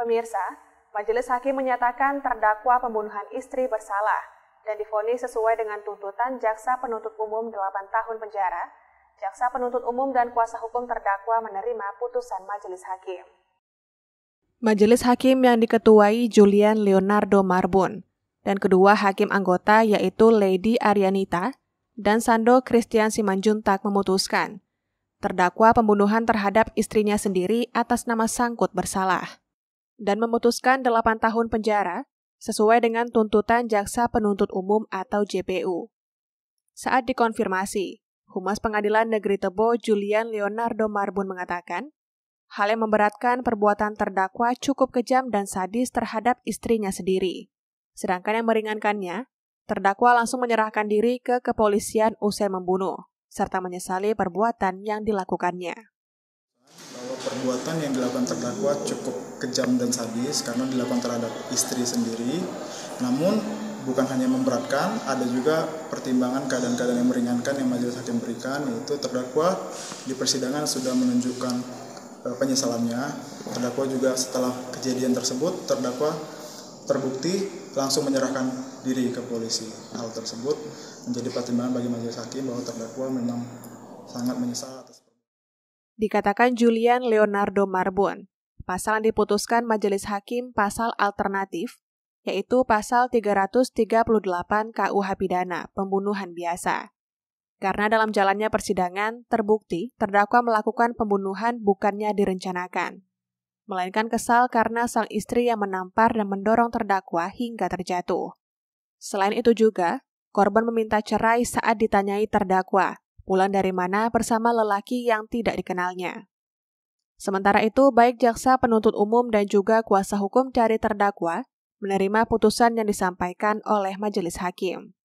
Pemirsa, majelis hakim menyatakan terdakwa pembunuhan istri bersalah dan difonis sesuai dengan tuntutan jaksa penuntut umum 8 tahun penjara. Jaksa penuntut umum dan kuasa hukum terdakwa menerima putusan majelis hakim. Majelis hakim yang diketuai Julian Leonardo Marbun dan kedua hakim anggota yaitu Lady Arianita dan Sando Christian Simanjuntak memutuskan terdakwa pembunuhan terhadap istrinya sendiri atas nama sangkut bersalah dan memutuskan 8 tahun penjara sesuai dengan tuntutan Jaksa Penuntut Umum atau JPU. Saat dikonfirmasi, Humas Pengadilan Negeri Tebo Julian Leonardo Marbun mengatakan, hal yang memberatkan perbuatan terdakwa cukup kejam dan sadis terhadap istrinya sendiri. Sedangkan yang meringankannya, terdakwa langsung menyerahkan diri ke kepolisian usai membunuh, serta menyesali perbuatan yang dilakukannya bahwa perbuatan yang dilakukan terdakwa cukup kejam dan sadis karena dilakukan terhadap istri sendiri. Namun bukan hanya memberatkan, ada juga pertimbangan keadaan-keadaan yang meringankan yang majelis hakim berikan, yaitu terdakwa di persidangan sudah menunjukkan eh, penyesalannya. Terdakwa juga setelah kejadian tersebut, terdakwa terbukti langsung menyerahkan diri ke polisi. Hal tersebut menjadi pertimbangan bagi majelis hakim bahwa terdakwa memang sangat menyesal atas dikatakan Julian Leonardo Marbon, Pasal yang diputuskan majelis hakim pasal alternatif, yaitu pasal 338 KUH pidana, pembunuhan biasa. Karena dalam jalannya persidangan, terbukti terdakwa melakukan pembunuhan bukannya direncanakan. Melainkan kesal karena sang istri yang menampar dan mendorong terdakwa hingga terjatuh. Selain itu juga, korban meminta cerai saat ditanyai terdakwa, pulang dari mana bersama lelaki yang tidak dikenalnya. Sementara itu, baik jaksa penuntut umum dan juga kuasa hukum dari terdakwa menerima putusan yang disampaikan oleh majelis hakim.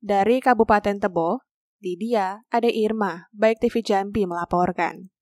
Dari Kabupaten Tebo, di Ade Irma, baik TV Jambi melaporkan.